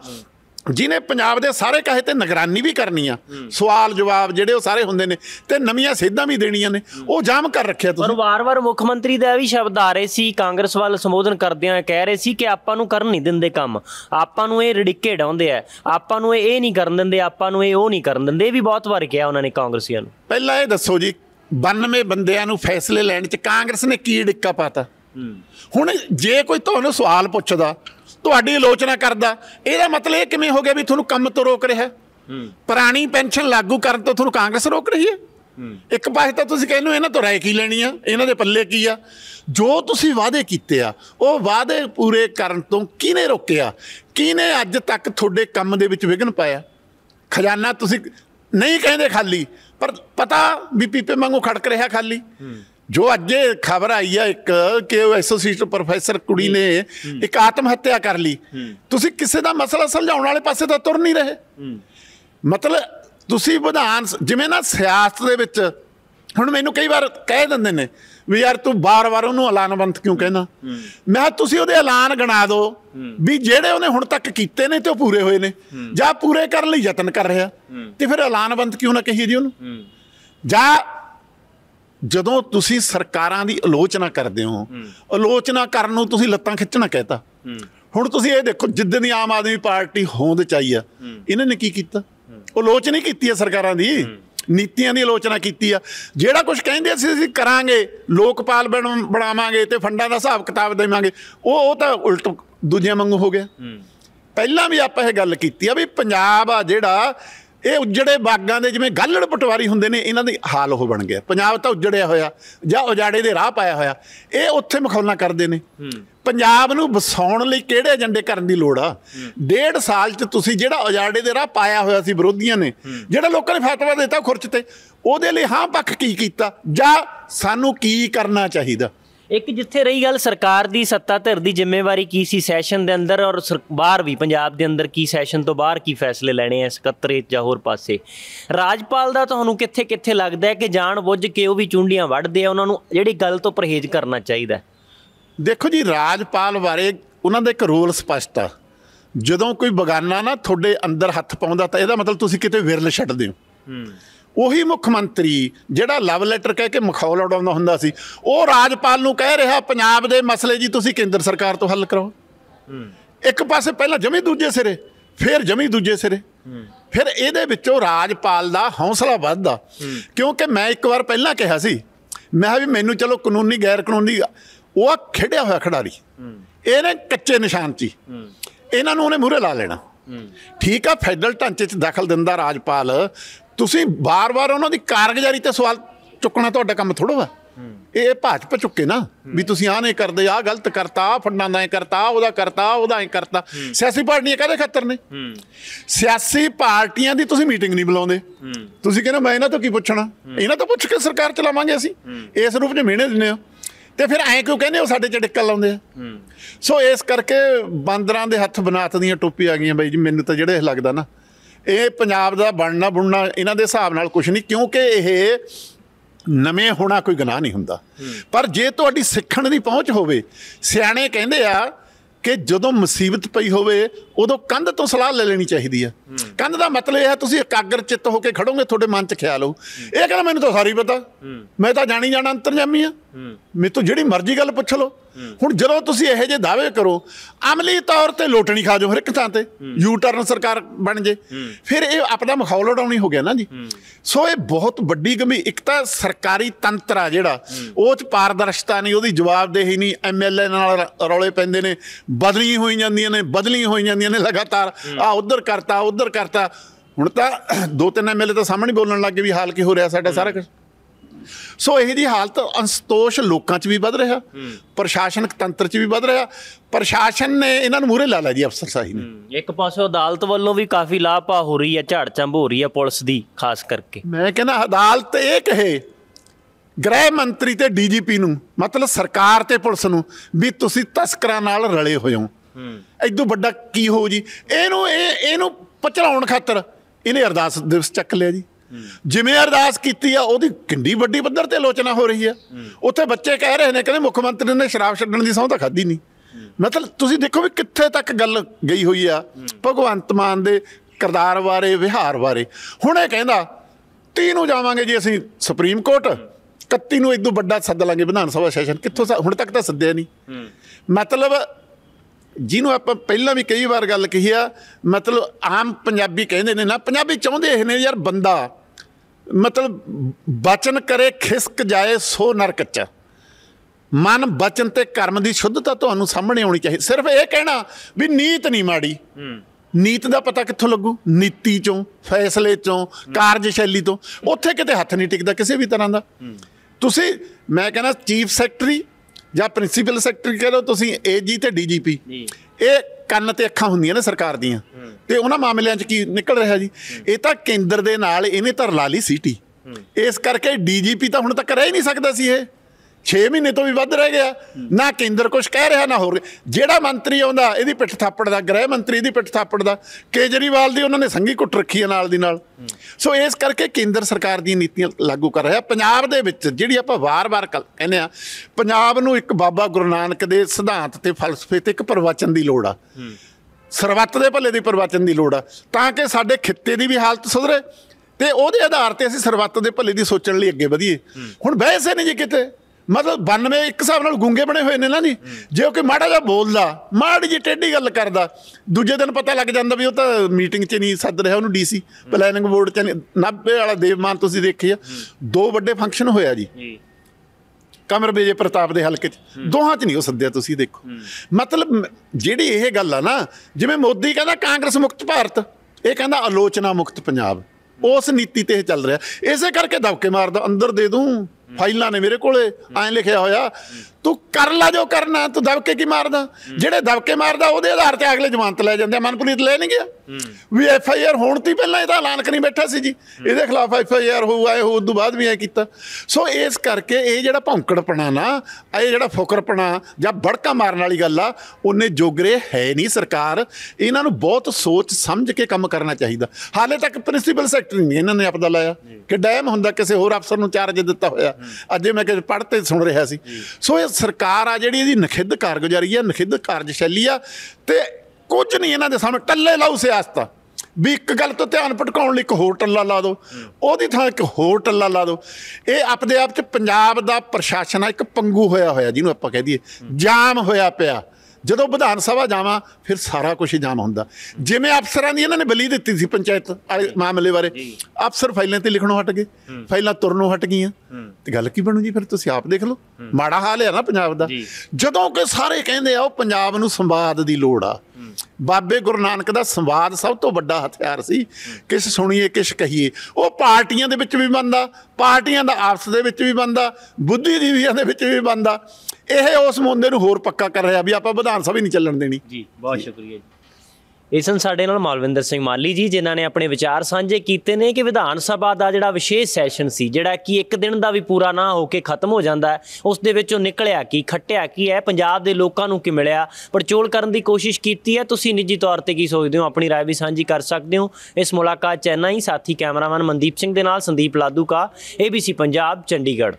ਜਿਨੇ ਪੰਜਾਬ ਦੇ ਸਾਰੇ ਕਹੇ ਤੇ ਨਿਗਰਾਨੀ ਵੀ ਕਰਨੀ ਆ ਸਵਾਲ ਜਵਾਬ ਜਿਹੜੇ ਉਹ ਸਾਰੇ ਹੁੰਦੇ ਨੇ ਤੇ ਨਵੀਆਂ ਸੇਧਾਂ ਵੀ ਦੇਣੀਆਂ ਨੇ ਉਹ ਜਾਮ ਕਰ ਰੱਖਿਆ ਤੁਸੀਂ ਪਰ ਵਾਰ-ਵਾਰ ਮੁੱਖ ਮੰਤਰੀ ਦਾ ਵੀ ਸ਼ਬਦ ਆ ਰਹੇ ਸੀ ਕਾਂਗਰਸ ਵੱਲ ਸੰਬੋਧਨ ਕਰਦਿਆਂ ਕਹਿ ਰਹੇ ਸੀ ਕਿ ਆਪਾਂ ਨੂੰ ਕਰਨ ਨਹੀਂ ਦਿੰਦੇ ਕੰਮ ਆਪਾਂ ਨੂੰ ਇਹ ਰੜਿੱਕੇ ਡਾਉਂਦੇ ਆ ਆਪਾਂ ਨੂੰ ਇਹ ਨਹੀਂ ਕਰਨ ਦਿੰਦੇ ਆਪਾਂ ਨੂੰ ਇਹ ਉਹ ਨਹੀਂ ਕਰਨ ਦਿੰਦੇ ਇਹ ਵੀ ਬਹੁਤ ਵਾਰ ਕਿਹਾ ਉਹਨਾਂ ਨੇ ਕਾਂਗਰਸੀਆਂ ਨੂੰ ਪਹਿਲਾਂ ਇਹ ਦੱਸੋ ਜੀ 92 ਬੰਦਿਆਂ ਨੂੰ ਫੈਸਲੇ ਲੈਣ 'ਚ ਕਾਂਗਰਸ ਨੇ ਕੀ ਡਿੱਕਾ ਪਾਤਾ ਹੁਣ ਜੇ ਕੋਈ ਤੁਹਾਨੂੰ ਸਵਾਲ ਪੁੱਛਦਾ ਤੁਹਾਡੀ ਆਲੋਚਨਾ ਕਰਦਾ ਇਹਦਾ ਮਤਲਬ ਇਹ ਕਿਵੇਂ ਹੋ ਗਿਆ ਵੀ ਤੁਹਾਨੂੰ ਕੰਮ ਤੋਂ ਰੋਕ ਰਿਹਾ ਪੁਰਾਣੀ ਪੈਨਸ਼ਨ ਲਾਗੂ ਕਰਨ ਤੋਂ ਤੁਹਾਨੂੰ ਕਾਂਗਰਸ ਰੋਕ ਰਹੀ ਹੈ ਇੱਕ ਪਾਸੇ ਤਾਂ ਤੁਸੀਂ ਕਹਿੰਦੇ ਹੋ ਇਹਨਾਂ ਤੋਂ ਰਾਏ ਕੀ ਲੈਣੀ ਆ ਇਹਨਾਂ ਦੇ ਪੱਲੇ ਕੀ ਆ ਜੋ ਤੁਸੀਂ ਵਾਅਦੇ ਕੀਤੇ ਆ ਉਹ ਵਾਅਦੇ ਪੂਰੇ ਕਰਨ ਤੋਂ ਕਿਹਨੇ ਰੋਕਿਆ ਕਿਹਨੇ ਅੱਜ ਤੱਕ ਤੁਹਾਡੇ ਕੰਮ ਦੇ ਵਿੱਚ ਵਿਘਨ ਪਾਇਆ ਖਜ਼ਾਨਾ ਤੁਸੀਂ ਨਹੀਂ ਕਹਿੰਦੇ ਖਾਲੀ ਪਰ ਪਤਾ ਵੀ ਪੀਪੇ ਵਾਂਗੂ ਖੜਕ ਰਿਹਾ ਖਾਲੀ ਜੋ ਅੱਜ ਖਬਰ ਆਈ ਹੈ ਇੱਕ ਕਿ ਉਹ ਐਸੋਸੀਏਟ ਪ੍ਰੋਫੈਸਰ ਕੁੜੀ ਨੇ ਇੱਕ ਆਤਮ ਹੱਤਿਆ ਕਰ ਲਈ ਤੁਸੀਂ ਕਿਸੇ ਦਾ ਮਸਲਾ ਸਮਝਾਉਣ ਵਾਲੇ ਪਾਸੇ ਤਾਂ ਤੁਰ ਨਹੀਂ ਰਹੇ ਮਤਲਬ ਤੁਸੀਂ ਵਿਧਾਨ ਜਿਵੇਂ ਨਾ ਸਿਆਸਤ ਦੇ ਵਿੱਚ ਹੁਣ ਮੈਨੂੰ ਕਈ ਵਾਰ ਕਹਿ ਦਿੰਦੇ ਨੇ ਵੀ ਯਾਰ ਤੂੰ ਬਾਰ-ਬਾਰ ਉਹਨੂੰ ਐਲਾਨਬੰਦ ਕਿਉਂ ਕਹਿੰਦਾ ਮੈਂ ਤੁਸੀਂ ਉਹਦੇ ਐਲਾਨ ਗਣਾ ਦਿਓ ਵੀ ਜਿਹੜੇ ਉਹਨੇ ਹੁਣ ਤੱਕ ਕੀਤੇ ਨੇ ਤੇ ਉਹ ਪੂਰੇ ਹੋਏ ਨੇ ਜਾਂ ਪੂਰੇ ਕਰਨ ਲਈ ਯਤਨ ਕਰ ਰਿਹਾ ਤੇ ਫਿਰ ਐਲਾਨਬੰਦ ਕਿਉਂ ਨਾ ਕਹੀਏ ਜੀ ਉਹਨੂੰ ਜਾਂ ਜਦੋਂ ਤੁਸੀਂ ਸਰਕਾਰਾਂ ਦੀ ਆਲੋਚਨਾ ਕਰਦੇ ਹੋ ਆਲੋਚਨਾ ਕਰਨ ਨੂੰ ਤੁਸੀਂ ਲੱਤਾਂ ਖਿੱਚਣਾ ਕਹਤਾ ਹੁਣ ਤੁਸੀਂ ਇਹ ਦੇਖੋ ਜਿੱਦਾਂ ਦੀ ਆਮ ਆਦਮੀ ਪਾਰਟੀ ਹੋਂਦ ਚ ਆਈ ਆ ਇਹਨਾਂ ਨੇ ਕੀ ਕੀਤਾ ਆਲੋਚਨਾ ਕੀਤੀ ਆ ਸਰਕਾਰਾਂ ਦੀ ਨੀਤੀਆਂ ਦੀ ਆਲੋਚਨਾ ਕੀਤੀ ਆ ਜਿਹੜਾ ਕੁਝ ਕਹਿੰਦੇ ਅਸੀਂ ਅਸੀਂ ਕਰਾਂਗੇ ਲੋਕਪਾਲ ਬਣਾਵਾਂਗੇ ਤੇ ਫੰਡਾਂ ਦਾ ਹਿਸਾਬ ਕਿਤਾਬ ਦੇਵਾਂਗੇ ਉਹ ਉਹ ਤਾਂ ਉਲਟ ਦੂਜਿਆਂ ਵਾਂਗੂ ਹੋ ਗਿਆ ਪਹਿਲਾਂ ਵੀ ਆਪਾਂ ਇਹ ਗੱਲ ਕੀਤੀ ਆ ਵੀ ਪੰਜਾਬ ਆ ਜਿਹੜਾ ਇਹ ਉਜੜੇ ਬਾਗਾਂ ਦੇ ਜਿਵੇਂ ਗੱਲੜ ਪਟਵਾਰੀ ਹੁੰਦੇ ਨੇ ਇਹਨਾਂ ਦੀ ਹਾਲ ਉਹ ਬਣ ਗਿਆ ਪੰਜਾਬ ਤਾਂ ਉਜੜਿਆ ਹੋਇਆ ਜਾਂ ਉਜਾੜੇ ਦੇ ਰਾਹ ਪਾਇਆ ਹੋਇਆ ਇਹ ਉੱਥੇ ਮਖੌਲਾਂ ਕਰਦੇ ਨੇ ਪੰਜਾਬ ਨੂੰ ਵਸਾਉਣ ਲਈ ਕਿਹੜੇ ਏਜੰਡੇ ਕਰਨ ਦੀ ਲੋੜ ਆ ਡੇਢ ਸਾਲ 'ਚ ਤੁਸੀਂ ਜਿਹੜਾ ਉਜਾੜੇ ਦੇ ਰਾਹ ਪਾਇਆ ਹੋਇਆ ਸੀ ਵਿਰੋਧੀਆਂ ਨੇ ਜਿਹੜਾ ਲੋਕਾਂ ਨੇ ਫਤਵਾ ਦਿੱਤਾ ਖੁਰਚ ਤੇ ਉਹਦੇ ਲਈ ਹਾਂ ਪੱਖ ਕੀ ਕੀਤਾ ਜਾਂ ਸਾਨੂੰ ਕੀ ਕਰਨਾ ਚਾਹੀਦਾ ਇੱਕ ਜਿੱਥੇ ਰਹੀ ਗੱਲ ਸਰਕਾਰ ਦੀ ਸੱਤਾ ਧਿਰ ਦੀ ਜ਼ਿੰਮੇਵਾਰੀ ਕੀ ਸੀ ਸੈਸ਼ਨ ਦੇ ਅੰਦਰ ਔਰ ਬਾਹਰ ਵੀ ਪੰਜਾਬ ਦੇ ਅੰਦਰ ਕੀ ਸੈਸ਼ਨ ਤੋਂ ਬਾਹਰ ਕੀ ਫੈਸਲੇ ਲੈਣੇ ਐ ਸਕੱਤਰੇ ਜਾਂ ਹੋਰ ਪਾਸੇ ਰਾਜਪਾਲ ਦਾ ਤੁਹਾਨੂੰ ਕਿੱਥੇ ਕਿੱਥੇ ਲੱਗਦਾ ਹੈ ਕਿ ਜਾਣ ਬੁੱਝ ਕੇ ਉਹ ਵੀ ਚੁੰਡੀਆਂ ਵੱਢਦੇ ਆ ਉਹਨਾਂ ਨੂੰ ਜਿਹੜੀ ਗੱਲ ਤੋਂ ਪਰਹੇਜ਼ ਕਰਨਾ ਚਾਹੀਦਾ ਦੇਖੋ ਜੀ ਰਾਜਪਾਲ ਬਾਰੇ ਉਹਨਾਂ ਦਾ ਇੱਕ ਰੋਲ ਸਪਸ਼ਟ ਆ ਜਦੋਂ ਕੋਈ ਬਗਾਨਾ ਨਾ ਤੁਹਾਡੇ ਅੰਦਰ ਹੱਥ ਪਾਉਂਦਾ ਤਾਂ ਇਹਦਾ ਮਤਲਬ ਤੁਸੀਂ ਕਿਤੇ ਵਿਰਲ ਛੱਡਦੇ ਹੋ ਹੂੰ ਉਹੀ ਮੁੱਖ ਮੰਤਰੀ ਜਿਹੜਾ ਲਵ ਲੈਟਰ ਕਹਿ ਕੇ ਮਖੌਲ ਉਡਾਉਂਦਾ ਹੁੰਦਾ ਸੀ ਉਹ ਰਾਜਪਾਲ ਨੂੰ ਕਹਿ ਰਿਹਾ ਪੰਜਾਬ ਦੇ ਮਸਲੇ ਜੀ ਤੁਸੀਂ ਕੇਂਦਰ ਸਰਕਾਰ ਤੋਂ ਹੱਲ ਕਰਾਓ ਇੱਕ ਪਾਸੇ ਪਹਿਲਾਂ ਜਮੀ ਦੂਜੇ ਸਿਰੇ ਫਿਰ ਜਮੀ ਦੂਜੇ ਸਿਰੇ ਫਿਰ ਇਹਦੇ ਵਿੱਚੋਂ ਰਾਜਪਾਲ ਦਾ ਹੌਸਲਾ ਵੱਧਦਾ ਕਿਉਂਕਿ ਮੈਂ ਇੱਕ ਵਾਰ ਪਹਿਲਾਂ ਕਿਹਾ ਸੀ ਮੈਂ ਵੀ ਮੈਨੂੰ ਚਲੋ ਕਾਨੂੰਨੀ ਗੈਰ ਕਾਨੂੰਨੀ ਉਹ ਖੇਡਿਆ ਹੋਇਆ ਖਿਡਾਰੀ ਇਹਨੇ ਕੱਚੇ ਨਿਸ਼ਾਨ 'ਚ ਇਹਨਾਂ ਨੂੰ ਉਹਨੇ ਮੂਹਰੇ ਲਾ ਲੈਣਾ ਠੀਕ ਆ ਫੈਡਰਲ ਢਾਂਚੇ 'ਚ ਦਖਲ ਦਿੰਦਾ ਰਾਜਪਾਲ ਤੁਸੀਂ ਬਾਰ-ਬਾਰ ਉਹਨਾਂ ਦੀ ਕਾਰਗੁਜ਼ਾਰੀ ਤੇ ਸਵਾਲ ਚੁੱਕਣਾ ਤੁਹਾਡਾ ਕੰਮ ਥੋੜਾ ਵਾ ਇਹ ਭਾਜਪਾ ਚੁੱਕੇ ਨਾ ਵੀ ਤੁਸੀਂ ਆਹ ਨਹੀਂ ਕਰਦੇ ਆਹ ਗਲਤ ਕਰਤਾ ਫੰਡਾਂ ਦਾ ਐ ਕਰਤਾ ਉਹਦਾ ਕਰਤਾ ਉਹਦਾ ਐ ਕਰਤਾ ਸਿਆਸੀ ਪਾਰਟੀਆਂ ਕਾਹਦੇ ਖਤਰ ਨੇ ਸਿਆਸੀ ਪਾਰਟੀਆਂ ਦੀ ਤੁਸੀਂ ਮੀਟਿੰਗ ਨਹੀਂ ਬੁਲਾਉਂਦੇ ਤੁਸੀਂ ਕਹਿੰਦੇ ਮੈਂ ਇਹਨਾਂ ਤੋਂ ਕੀ ਪੁੱਛਣਾ ਇਹਨਾਂ ਤੋਂ ਪੁੱਛ ਕੇ ਸਰਕਾਰ ਚਲਾਵਾਂਗੇ ਅਸੀਂ ਇਸ ਰੂਪ 'ਚ ਮਿਹਣੇ ਦਿੰਨੇ ਆ ਤੇ ਫਿਰ ਐ ਕਿਉਂ ਕਹਿੰਦੇ ਉਹ ਸਾਡੇ ਚੜਿੱਕਾ ਲਾਉਂਦੇ ਆ ਸੋ ਇਸ ਕਰਕੇ ਬਾਂਦਰਾਂ ਦੇ ਹੱਥ ਬਨਾਤ ਦੀਆਂ ਟੋਪੀ ਆ ਗਈਆਂ ਬਾਈ ਜੀ ਮੈਨੂੰ ਤਾਂ ਜਿਹੜੇ ਲੱਗਦਾ ਨਾ ਇਹ ਪੰਜਾਬ ਦਾ ਬਣਨਾ ਬੁਣਨਾ ਇਹਨਾਂ ਦੇ ਹਿਸਾਬ ਨਾਲ ਕੁਝ ਨਹੀਂ ਕਿਉਂਕਿ ਇਹ ਨਵੇਂ ਹੋਣਾ ਕੋਈ ਗੁਨਾਹ ਨਹੀਂ ਹੁੰਦਾ ਪਰ ਜੇ ਤੁਹਾਡੀ ਸਿੱਖਣ ਦੀ ਪਹੁੰਚ ਹੋਵੇ ਸਿਆਣੇ ਕਹਿੰਦੇ ਆ ਕਿ ਜਦੋਂ ਮੁਸੀਬਤ ਪਈ ਹੋਵੇ ਉਦੋਂ ਕੰਧ ਤੋਂ ਸਲਾਹ ਲੈ ਲੈਣੀ ਚਾਹੀਦੀ ਆ ਕੰਧ ਦਾ ਮਤਲਬ ਇਹ ਹੈ ਤੁਸੀਂ ਇਕਾਗਰ ਚਿੱਤ ਹੋ ਕੇ ਖੜੋਗੇ ਤੁਹਾਡੇ ਮਨ 'ਚ ਖਿਆਲ ਹੋ ਇਹ ਕਹਿੰਦਾ ਮੈਨੂੰ ਤਾਂ ਸਾਰੀ ਪਤਾ ਮੈਂ ਤਾਂ ਜਾਣੀ ਜਾਣਾ ਅੰਤਰਜਾਮੀ ਆ ਮੇਰੇ ਤੋਂ ਜਿਹੜੀ ਮਰਜ਼ੀ ਗੱਲ ਪੁੱਛ ਲਓ ਹੁਣ ਜਦੋਂ ਤੁਸੀਂ ਇਹੋ ਜਿਹੇ ਦਾਅਵੇ ਕਰੋ ਅਮਲੀ ਤੌਰ ਤੇ ਲੋਟਣੀ ਖਾਜੋ ਹਰ ਇੱਕ ਥਾਂ ਤੇ ਯੂ ਟਰਨ ਸਰਕਾਰ ਬਣ ਜੇ ਫਿਰ ਇਹ ਆਪਣਾ ਮਖੌਲ ਉਡਾਉਣੀ ਹੋ ਗਿਆ ਨਾ ਜੀ ਸੋ ਇਹ ਬਹੁਤ ਵੱਡੀ ਗੰਭੀਰ ਇੱਕ ਤਾਂ ਸਰਕਾਰੀ ਤੰਤਰ ਆ ਜਿਹੜਾ ਉਹ ਚ ਪਾਰਦਰਸ਼ਤਾ ਨਹੀਂ ਉਹਦੀ ਜਵਾਬਦੇਹੀ ਨਹੀਂ ਐਮਐਲਏ ਨਾਲ ਰੌਲੇ ਪੈਂਦੇ ਨੇ ਬਦਲੀਆਂ ਹੋਈ ਜਾਂਦੀਆਂ ਨੇ ਬਦਲੀਆਂ ਹੋਈ ਜਾਂਦੀਆਂ ਨੇ ਲਗਾਤਾਰ ਆ ਉਧਰ ਕਰਤਾ ਉਧਰ ਕਰਤਾ ਹੁਣ ਤਾਂ ਦੋ ਤਿੰਨ ਐਮਐਲਏ ਤਾਂ ਸਾਹਮਣੇ ਬੋਲਣ ਲੱਗੇ ਵੀ ਹਾਲ ਕੀ ਹੋ ਰਿਹਾ ਸਾਡਾ ਸਾਰਾ ਕੁਝ ਸੋ ਇਹ ਦੀ ਹਾਲਤ ਅਸੰਤੋਸ਼ ਲੋਕਾਂ 'ਚ ਵੀ ਵੱਧ ਰਿਹਾ ਪ੍ਰਸ਼ਾਸਨਿਕ ਤੰਤਰ 'ਚ ਵੀ ਵੱਧ ਰਿਹਾ ਪ੍ਰਸ਼ਾਸਨ ਨੇ ਇਹਨਾਂ ਨੂੰ ਮੂਰੇ ਲਾ ਲਿਆ ਜੀ ਸਾਹੀ ਨੇ ਇੱਕ ਪਾਸੇ ਅਦਾਲਤ ਵੱਲੋਂ ਵੀ ਕਾਫੀ ਲਾਪਾ ਹੋ ਰਹੀ ਹੈ ਝਾੜ ਚੰਬ ਹੋ ਰਹੀ ਹੈ ਪੁਲਿਸ ਦੀ ਖਾਸ ਕਰਕੇ ਮੈਂ ਕਹਿੰਦਾ ਅਦਾਲਤ ਇਹ ਕਹੇ ਗ੍ਰਹਿ ਮੰਤਰੀ ਤੇ ਡੀਜੀਪੀ ਨੂੰ ਮਤਲਬ ਸਰਕਾਰ ਤੇ ਪੁਲਿਸ ਨੂੰ ਵੀ ਤੁਸੀਂ ਤਸਕਰਾਂ ਨਾਲ ਰਲੇ ਹੋਏ ਹੋ ਇਦੋਂ ਵੱਡਾ ਕੀ ਹੋ ਜੀ ਇਹਨੂੰ ਇਹ ਇਹਨੂੰ ਪਚਲਾਉਣ ਖਾਤਰ ਇਹਨੇ ਅਰਦਾਸ ਦਿਵਸ ਚੱਕ ਲਿਆ ਜੀ ਜਿਵੇਂ ਅਰਦਾਸ ਕੀਤੀ ਆ ਉਹਦੀ ਕਿੰਨੀ ਵੱਡੀ ਪੱਧਰ ਤੇ ਆਲੋਚਨਾ ਹੋ ਰਹੀ ਆ ਉੱਥੇ ਬੱਚੇ ਕਹਿ ਰਹੇ ਨੇ ਕਹਿੰਦੇ ਮੁੱਖ ਮੰਤਰੀ ਨੇ ਸ਼ਰਾਬ ਛੱਡਣ ਦੀ ਸੌਂ ਤਾਂ ਖਾਧੀ ਨਹੀਂ ਮਤਲਬ ਤੁਸੀਂ ਦੇਖੋ ਵੀ ਕਿੱਥੇ ਤੱਕ ਗੱਲ ਗਈ ਹੋਈ ਆ ਭਗਵੰਤ ਮਾਨ ਦੇ ਕਰਦਾਰ ਬਾਰੇ ਵਿਹਾਰ ਬਾਰੇ ਹੁਣ ਇਹ ਕਹਿੰਦਾ 30 ਨੂੰ ਜਾਵਾਂਗੇ ਜੀ ਅਸੀਂ ਸੁਪਰੀਮ ਕੋਰਟ 31 ਨੂੰ ਇਦੋਂ ਵੱਡਾ ਸੱਦ ਲਾਂਗੇ ਵਿਧਾਨ ਸਭਾ ਸੈਸ਼ਨ ਕਿੱਥੋਂ ਹੁਣ ਤੱਕ ਤਾਂ ਸੱਦਿਆ ਨਹੀਂ ਮਤਲਬ ਜਿਹਨੂੰ ਆਪਾਂ ਪਹਿਲਾਂ ਵੀ ਕਈ ਵਾਰ ਗੱਲ ਕਹੀ ਆ ਮਤਲਬ ਆਮ ਪੰਜਾਬੀ ਕਹਿੰਦੇ ਨੇ ਨਾ ਪੰਜਾਬੀ ਚਾਹੁੰਦੇ ਇਹ ਨੇ ਯਾਰ ਬੰਦਾ ਮਤਲਬ ਬਚਨ ਕਰੇ ਖਿਸਕ ਜਾਏ ਸੋ ਨਰਕ ਚ ਮਨ ਬਚਨ ਤੇ ਕਰਮ ਦੀ ਸ਼ੁੱਧਤਾ ਤੁਹਾਨੂੰ ਸਾਹਮਣੇ ਆਉਣੀ ਚਾਹੀਦੀ ਸਿਰਫ ਇਹ ਕਹਿਣਾ ਵੀ ਨੀਤ ਨਹੀਂ ਮਾੜੀ ਨੀਤ ਦਾ ਪਤਾ ਕਿੱਥੋਂ ਲੱਗੂ ਨੀਤੀ ਚੋਂ ਫੈਸਲੇ ਚੋਂ ਕਾਰਜਸ਼ੈਲੀ ਤੋਂ ਉੱਥੇ ਕਿਤੇ ਹੱਥ ਨਹੀਂ ਟਿਕਦਾ ਕਿਸੇ ਵੀ ਤਰ੍ਹਾਂ ਦਾ ਤੁਸੀਂ ਮੈਂ ਕਹਿੰਦਾ ਚੀਫ ਸੈਕਟਰੀ ਜਾਂ ਪ੍ਰਿੰਸੀਪਲ ਸੈਕਟਰੀ ਕਹ ਲਓ ਤੁਸੀਂ ਏਜੀ ਤੇ ਡੀਜੀਪੀ ਇਹ ਕੰਨ ਤੇ ਅੱਖਾਂ ਹੁੰਦੀਆਂ ਨੇ ਸਰਕਾਰ ਦੀਆਂ ਤੇ ਉਹਨਾਂ ਮਾਮਲਿਆਂ 'ਚ ਕੀ ਨਿਕਲ ਰਿਹਾ ਜੀ ਇਹ ਤਾਂ ਕੇਂਦਰ ਦੇ ਨਾਲ ਇਹਨੇ ਧਰ ਲਾ ਲਈ ਸੀਟੀ ਇਸ ਕਰਕੇ ਡੀਜੀਪੀ ਤਾਂ ਹੁਣ ਤੱਕ ਰਹਿ ਹੀ ਨਹੀਂ ਸਕਦਾ ਸੀ ਇਹ 6 ਮਹੀਨੇ ਤੋਂ ਵੀ ਵੱਧ ਰਹਿ ਗਿਆ ਨਾ ਕੇਂਦਰ ਕੁਝ ਕਹਿ ਰਿਹਾ ਨਾ ਹੋਰ ਜਿਹੜਾ ਮੰਤਰੀ ਆਉਂਦਾ ਇਹਦੀ ਪਿੱਠ ਥਾਪੜ ਦਾ ਗ੍ਰਹਿ ਮੰਤਰੀ ਦੀ ਪਿੱਠ ਥਾਪੜ ਦਾ ਕੇਜਰੀਵਾਲ ਦੀ ਉਹਨਾਂ ਨੇ ਸੰਗੀ ਕੁੱਟ ਰੱਖੀ ਹੈ ਨਾਲ ਦੀ ਨਾਲ ਸੋ ਇਸ ਕਰਕੇ ਕੇਂਦਰ ਸਰਕਾਰ ਦੀਆਂ ਨੀਤੀਆਂ ਲਾਗੂ ਕਰ ਰਿਹਾ ਪੰਜਾਬ ਦੇ ਵਿੱਚ ਜਿਹੜੀ ਆਪਾਂ ਵਾਰ-ਵਾਰ ਕਹਿੰਦੇ ਆ ਪੰਜਾਬ ਨੂੰ ਇੱਕ ਬਾਬਾ ਗੁਰੂ ਨਾਨਕ ਦੇ ਸਿਧਾਂਤ ਤੇ ਫਲਸਫੇ ਤੇ ਇੱਕ ਪ੍ਰਵਚਨ ਦੀ ਲੋੜ ਆ ਸਰਬੱਤ ਦੇ ਭਲੇ ਦੀ ਪ੍ਰਵਚਨ ਦੀ ਲੋੜ ਆ ਤਾਂ ਕਿ ਸਾਡੇ ਖਿੱਤੇ ਦੀ ਵੀ ਹਾਲਤ ਸੁਧਰੇ ਤੇ ਉਹਦੇ ਆਧਾਰ ਤੇ ਅਸੀਂ ਸਰਬੱਤ ਦੇ ਭਲੇ ਦੀ ਸੋਚਣ ਲਈ ਅੱਗੇ ਵਧੀਏ ਹੁਣ ਵੈਸੇ ਨਹੀਂ ਜੀ ਕਿਤੇ ਮਤਲਬ 92 ਇੱਕ ਹਿਸਾਬ ਨਾਲ ਗੁੰਗੇ ਬਣੇ ਹੋਏ ਨੇ ਨਾ ਨਹੀਂ ਜੇ ਉਹ ਕੋਈ ਮਾੜਾ ਜਿਹਾ ਬੋਲਦਾ ਮਾੜੀ ਜਿਹੀ ਟੇਢੀ ਗੱਲ ਕਰਦਾ ਦੂਜੇ ਦਿਨ ਪਤਾ ਲੱਗ ਜਾਂਦਾ ਵੀ ਉਹ ਤਾਂ ਮੀਟਿੰਗ 'ਚ ਨਹੀਂ ਸੱਦ ਰਿਹਾ ਉਹਨੂੰ ਡੀਸੀ ਪਲੈਨਿੰਗ ਬੋਰਡ 'ਚ ਨਹੀਂ 90 ਵਾਲਾ ਦੇਵਮਾਨ ਤੁਸੀਂ ਦੇਖਿਆ ਦੋ ਵੱਡੇ ਫੰਕਸ਼ਨ ਹੋਇਆ ਜੀ ਕਮਰ ਬੇਜੇ ਪ੍ਰਤਾਪ ਦੇ ਹਲਕੇ 'ਚ ਦੋਹਾਂ 'ਚ ਨਹੀਂ ਉਹ ਸੱਦਿਆ ਤੁਸੀਂ ਦੇਖੋ ਮਤਲਬ ਜਿਹੜੀ ਇਹ ਗੱਲ ਆ ਨਾ ਜਿਵੇਂ ਮੋਦੀ ਕਹਿੰਦਾ ਕਾਂਗਰਸ ਮੁਕਤ ਭਾਰਤ ਇਹ ਕਹਿੰਦਾ ਆਲੋਚਨਾ ਮੁਕਤ ਪੰਜਾਬ ਉਸ ਨੀਤੀ ਤੇ ਚੱਲ ਰਿਹਾ ਇਸੇ ਕਰਕੇ ਦਬਕੇ ਮਾਰਦਾ ਅੰਦਰ ਦੇ ਦੂੰ ਫਾਈਲਾਂ ਨੇ ਮੇਰੇ ਕੋਲੇ ਐਂ ਲਿਖਿਆ ਹੋਇਆ ਤੂੰ ਕਰ ਲੈ ਜੋ ਕਰਨਾ ਤੂੰ ਦਬਕੇ ਕੀ ਮਾਰਦਾ ਜਿਹੜੇ ਦਬਕੇ ਮਾਰਦਾ ਉਹਦੇ ਆਧਾਰ ਤੇ ਅਗਲੇ ਜ਼ਮਾਨਤ ਲੈ ਜਾਂਦੇ ਮਨਪ੍ਰੀਤ ਲੈ ਨਹੀਂ ਗਿਆ ਵੀ ਐਫ ਆਈ ਆਰ ਹੋਣ ਤੀ ਪਹਿਲਾਂ ਇਹਦਾ ਐਲਾਨ ਕਰੀ ਬੈਠਾ ਸੀ ਜੀ ਇਹਦੇ ਖਿਲਾਫ ਐਫ ਆਈ ਆਰ ਹੋਊ ਆਏ ਹੋ ਉਦੋਂ ਬਾਅਦ ਵੀ ਐ ਕੀਤਾ ਸੋ ਇਸ ਕਰਕੇ ਇਹ ਜਿਹੜਾ ਭੌਂਕੜਪਣਾ ਨਾ ਇਹ ਜਿਹੜਾ ਫੁਕਰਪਣਾ ਜਾਂ ਬੜਕਾ ਮਾਰਨ ਵਾਲੀ ਗੱਲ ਆ ਉਹਨੇ ਜੋਗਰੇ ਹੈ ਨਹੀਂ ਸਰਕਾਰ ਇਹਨਾਂ ਨੂੰ ਬਹੁਤ ਸੋਚ ਸਮਝ ਕੇ ਕੰਮ ਕਰਨਾ ਚਾਹੀਦਾ ਹਾਲੇ ਤੱਕ ਪ੍ਰਿੰਸੀਪਲ ਸੈਕਟਰੀ ਨਹੀਂ ਇਹਨਾਂ ਨੇ ਆਪਦਾ ਲਾਇਆ ਕਿ ਡੈਮ ਹੁੰਦਾ ਕਿਸੇ ਹੋਰ ਅਫਸਰ ਨੂੰ ਚਾਰਜ ਦਿੱਤਾ ਹੋਇਆ ਅੱਜ ਮੈਂ ਕਿਤੇ ਪੜ੍ਹ ਤੇ ਸੁਣ ਰਿਹਾ ਸੀ ਸੋ ਇਹ ਸਰਕਾਰ ਆ ਜਿਹੜੀ ਇਹਦੀ ਨਖਿੱਧ ਕਾਰਗੁਜ਼ਾਰੀ ਆ ਨਖਿੱਧ ਕਾਰਜਸ਼ੈਲੀ ਆ ਤੇ ਕੁਝ ਨਹੀਂ ਇਹਨਾਂ ਦੇ ਸਾਹਮਣੇ ਟੱਲੇ ਲਾਉ ਸਿਆਸਤ ਵੀ ਇੱਕ ਗੱਲ ਤੋਂ ਧਿਆਨ ਭਟਕਾਉਣ ਲਈ ਇੱਕ ਹੋਰ ਟੱਲਾ ਲਾ ਦਿਓ ਉਹਦੀ ਥਾਂ ਇੱਕ ਹੋਰ ਟੱਲਾ ਲਾ ਦਿਓ ਇਹ ਆਪਦੇ ਆਪ 'ਚ ਪੰਜਾਬ ਦਾ ਪ੍ਰਸ਼ਾਸਨ ਆ ਇੱਕ ਪੰਗੂ ਹੋਇਆ ਹੋਇਆ ਜਿਹਨੂੰ ਆਪਾਂ ਕਹਿ ਦਈਏ ਜਾਮ ਹੋਇਆ ਪਿਆ ਜਦੋਂ ਵਿਧਾਨ ਸਭਾ ਜਾਵਾਂ ਫਿਰ ਸਾਰਾ ਕੁਝ ਹੀ ਜਾਣ ਹੁੰਦਾ ਜਿਵੇਂ ਅਫਸਰਾਂ ਦੀ ਇਹਨਾਂ ਨੇ ਬਲੀ ਦਿੱਤੀ ਸੀ ਪੰਚਾਇਤ ਵਾਲੇ ਮਾਮਲੇ ਬਾਰੇ ਅਫਸਰ ਫਾਈਲਾਂ ਤੇ ਲਿਖਣੋਂ ਹਟ ਗਏ ਫਾਈਲਾਂ ਤੁਰਨੋਂ ਹਟ ਗਈਆਂ ਤੇ ਗੱਲ ਕੀ ਬਣੂ ਜੀ ਫਿਰ ਤੁਸੀਂ ਆਪ ਦੇਖ ਲਓ ਮਾੜਾ ਹਾਲ ਹੈ ਨਾ ਪੰਜਾਬ ਦਾ ਜਦੋਂ ਕਿ ਸਾਰੇ ਕਹਿੰਦੇ ਆ ਉਹ ਪੰਜਾਬ ਨੂੰ ਸੰਵਾਦ ਦੀ ਲੋੜ ਆ ਬਾਬੇ ਗੁਰੂ ਨਾਨਕ ਦਾ ਸੰਵਾਦ ਸਭ ਤੋਂ ਵੱਡਾ ਹਥਿਆਰ ਸੀ ਕਿਸ ਸੁਣੀਏ ਕਿਸ ਕਹੀਏ ਉਹ ਪਾਰਟੀਆਂ ਦੇ ਵਿੱਚ ਵੀ ਬੰਦਾ ਪਾਰਟੀਆਂ ਦਾ ਆਪਸ ਦੇ ਵਿੱਚ ਵੀ ਬੰਦਾ ਬੁੱਧੀ ਦੀਵੀਆਂ ਦੇ ਵਿੱਚ ਵੀ ਬੰਦਾ ਇਹ ਉਸ ਮੁੰਡੇ ਨੂੰ ਹੋਰ ਪੱਕਾ ਕਰ ਰਿਹਾ ਵੀ ਆਪਾਂ ਵਿਧਾਨ ਸਭਾ ਹੀ ਨਹੀਂ ਚੱਲਣ ਦੇਣੀ ਜੀ ਬਹੁਤ ਸ਼ੁਕਰੀਆ ਜੀ ਇਸਨ ਸਾਡੇ ਨਾਲ ਮਾਲਵਿੰਦਰ ਸਿੰਘ ਮਾਲੀ ਜੀ ਜਿਨ੍ਹਾਂ ਨੇ ਆਪਣੇ ਵਿਚਾਰ ਸਾਂਝੇ ਕੀਤੇ ਨੇ ਕਿ ਵਿਧਾਨ ਸਭਾ ਦਾ ਜਿਹੜਾ ਵਿਸ਼ੇਸ਼ ਸੈਸ਼ਨ ਸੀ ਜਿਹੜਾ ਕਿ ਇੱਕ ਦਿਨ ਦਾ ਵੀ ਪੂਰਾ ਨਾ ਹੋ ਕੇ ਖਤਮ ਹੋ ਜਾਂਦਾ ਹੈ ਉਸ ਦੇ ਵਿੱਚੋਂ ਨਿਕਲਿਆ ਕੀ ਖੱਟਿਆ ਕੀ ਹੈ ਪੰਜਾਬ ਦੇ ਲੋਕਾਂ ਨੂੰ ਕੀ ਮਿਲਿਆ ਪਰਚੋਲ ਕਰਨ ਦੀ ਕੋਸ਼ਿਸ਼ ਕੀਤੀ ਹੈ ਤੁਸੀਂ ਨਿੱਜੀ ਤੌਰ ਤੇ ਕੀ ਸੋਚਦੇ ਹੋ ਆਪਣੀ رائے ਵੀ ਸਾਂਝੀ ਕਰ ਸਕਦੇ ਹੋ ਇਸ ਮੁਲਾਕਾਤ ਚ ਇੰਨਾ ਹੀ ਸਾਥੀ ਕੈਮਰਾਮੈਨ ਮਨਦੀਪ ਸਿੰਘ ਦੇ ਨਾਲ ਸੰਦੀਪ ਲਾਦੂ ਕਾ ABC ਪੰਜਾਬ ਚੰਡੀਗੜ੍ਹ